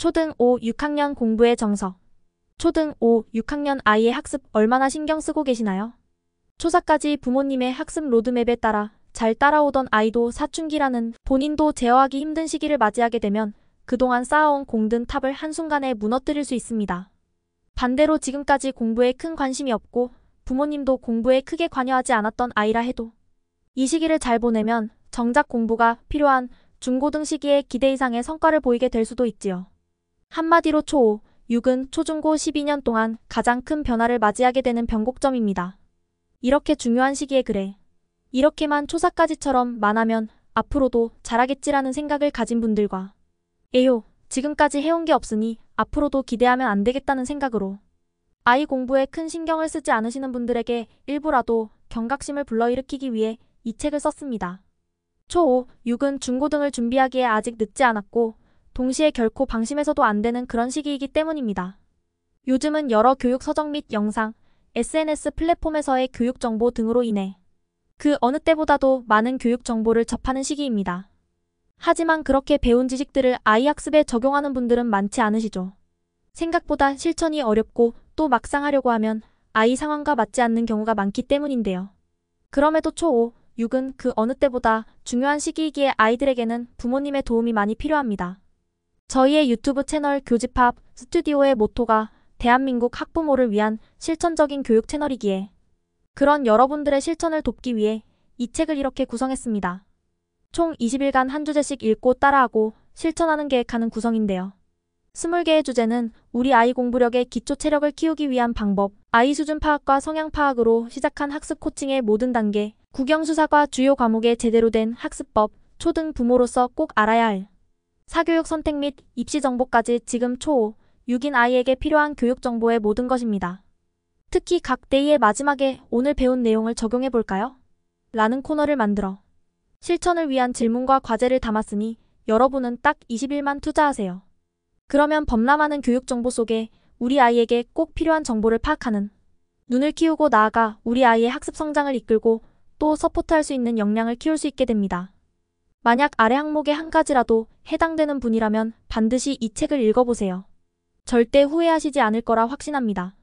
초등 5, 6학년 공부의 정석 초등 5, 6학년 아이의 학습 얼마나 신경 쓰고 계시나요? 초사까지 부모님의 학습 로드맵에 따라 잘 따라오던 아이도 사춘기라는 본인도 제어하기 힘든 시기를 맞이하게 되면 그동안 쌓아온 공든 탑을 한순간에 무너뜨릴 수 있습니다. 반대로 지금까지 공부에 큰 관심이 없고 부모님도 공부에 크게 관여하지 않았던 아이라 해도 이 시기를 잘 보내면 정작 공부가 필요한 중고등 시기에 기대 이상의 성과를 보이게 될 수도 있지요. 한마디로 초5 6은 초중고 12년 동안 가장 큰 변화를 맞이하게 되는 변곡점입니다. 이렇게 중요한 시기에 그래. 이렇게만 초사까지처럼 만하면 앞으로도 잘하겠지라는 생각을 가진 분들과 에요, 지금까지 해온 게 없으니 앞으로도 기대하면 안 되겠다는 생각으로 아이 공부에 큰 신경을 쓰지 않으시는 분들에게 일부라도 경각심을 불러일으키기 위해 이 책을 썼습니다. 초 5, 6은 중고등을 준비하기에 아직 늦지 않았고 동시에 결코 방심해서도 안 되는 그런 시기이기 때문입니다. 요즘은 여러 교육 서적 및 영상, SNS 플랫폼에서의 교육 정보 등으로 인해 그 어느 때보다도 많은 교육 정보를 접하는 시기입니다. 하지만 그렇게 배운 지식들을 아이 학습에 적용하는 분들은 많지 않으시죠. 생각보다 실천이 어렵고 또 막상 하려고 하면 아이 상황과 맞지 않는 경우가 많기 때문인데요. 그럼에도 초5, 6은 그 어느 때보다 중요한 시기이기에 아이들에게는 부모님의 도움이 많이 필요합니다. 저희의 유튜브 채널 교집합 스튜디오의 모토가 대한민국 학부모를 위한 실천적인 교육 채널이기에 그런 여러분들의 실천을 돕기 위해 이 책을 이렇게 구성했습니다. 총 20일간 한 주제씩 읽고 따라하고 실천하는 계획하는 구성인데요. 20개의 주제는 우리 아이 공부력의 기초 체력을 키우기 위한 방법, 아이 수준 파악과 성향 파악으로 시작한 학습 코칭의 모든 단계, 국영수사과 주요 과목의 제대로 된 학습법, 초등 부모로서 꼭 알아야 할 사교육 선택 및 입시 정보까지 지금 초 6인 아이에게 필요한 교육 정보의 모든 것입니다. 특히 각 데이의 마지막에 오늘 배운 내용을 적용해 볼까요? 라는 코너를 만들어 실천을 위한 질문과 과제를 담았으니 여러분은 딱 20일만 투자하세요. 그러면 범람하는 교육 정보 속에 우리 아이에게 꼭 필요한 정보를 파악하는 눈을 키우고 나아가 우리 아이의 학습 성장을 이끌고 또 서포트할 수 있는 역량을 키울 수 있게 됩니다. 만약 아래 항목의 한 가지라도 해당되는 분이라면 반드시 이 책을 읽어보세요. 절대 후회하시지 않을 거라 확신합니다.